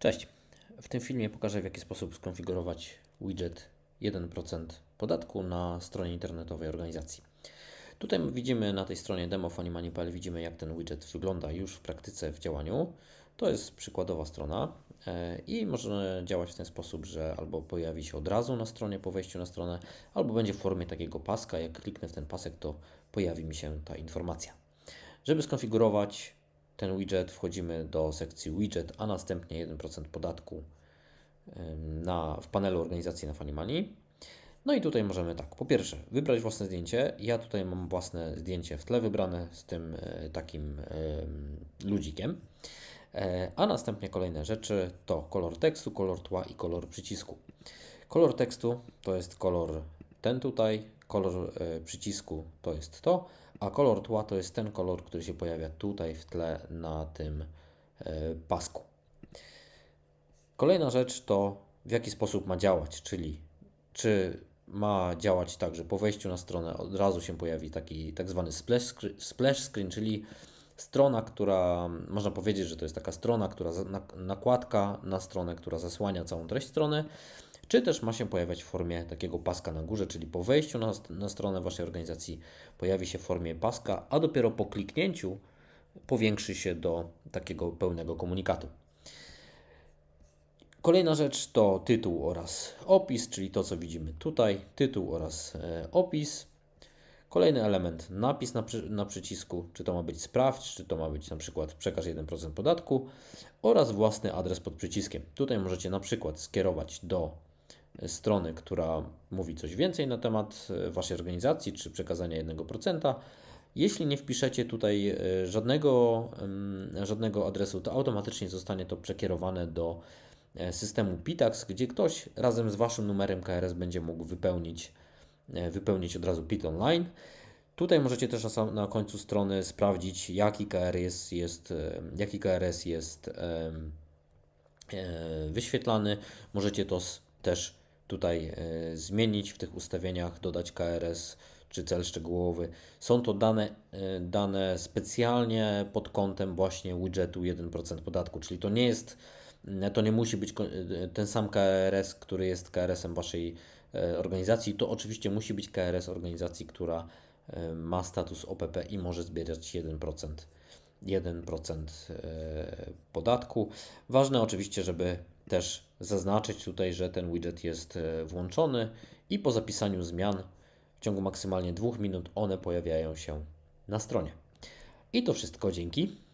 Cześć! W tym filmie pokażę w jaki sposób skonfigurować widget 1% podatku na stronie internetowej organizacji. Tutaj widzimy na tej stronie demofonimani.pl widzimy jak ten widget wygląda już w praktyce w działaniu. To jest przykładowa strona e, i może działać w ten sposób, że albo pojawi się od razu na stronie po wejściu na stronę, albo będzie w formie takiego paska. Jak kliknę w ten pasek, to pojawi mi się ta informacja. Żeby skonfigurować ten widget, wchodzimy do sekcji widget, a następnie 1% podatku na, w panelu organizacji na Funimani. No i tutaj możemy tak, po pierwsze wybrać własne zdjęcie. Ja tutaj mam własne zdjęcie w tle wybrane z tym e, takim ludzikiem. E, a następnie kolejne rzeczy to kolor tekstu, kolor tła i kolor przycisku. Kolor tekstu to jest kolor ten tutaj, kolor e, przycisku to jest to, a kolor tła to jest ten kolor, który się pojawia tutaj w tle na tym e, pasku. Kolejna rzecz to w jaki sposób ma działać, czyli czy ma działać tak, że po wejściu na stronę od razu się pojawi taki tak zwany splash, splash screen, czyli strona, która można powiedzieć, że to jest taka strona, która nakładka na stronę, która zasłania całą treść strony czy też ma się pojawiać w formie takiego paska na górze, czyli po wejściu na, na stronę Waszej organizacji pojawi się w formie paska, a dopiero po kliknięciu powiększy się do takiego pełnego komunikatu. Kolejna rzecz to tytuł oraz opis, czyli to co widzimy tutaj, tytuł oraz e, opis. Kolejny element napis na, przy, na przycisku, czy to ma być sprawdź, czy to ma być na przykład przekaż 1% podatku oraz własny adres pod przyciskiem. Tutaj możecie na przykład skierować do strony, która mówi coś więcej na temat e, Waszej organizacji czy przekazania 1%. Jeśli nie wpiszecie tutaj e, żadnego, żadnego adresu, to automatycznie zostanie to przekierowane do e, systemu Pitax, gdzie ktoś razem z Waszym numerem KRS będzie mógł wypełnić, wypełnić od razu Pit Online. Tutaj możecie też na, na końcu strony sprawdzić, jaki KRS jest, jaki KRS jest wyświetlany. Możecie to też tutaj e, zmienić w tych ustawieniach, dodać KRS czy cel szczegółowy. Są to dane, e, dane specjalnie pod kątem właśnie widgetu 1% podatku, czyli to nie jest, e, to nie musi być ten sam KRS, który jest KRS-em Waszej organizacji. To oczywiście musi być KRS organizacji, która ma status OPP i może zbierać 1%. 1% podatku. Ważne oczywiście, żeby też zaznaczyć tutaj, że ten widget jest e, włączony i po zapisaniu zmian w ciągu maksymalnie dwóch minut one pojawiają się na stronie. I to wszystko, dzięki.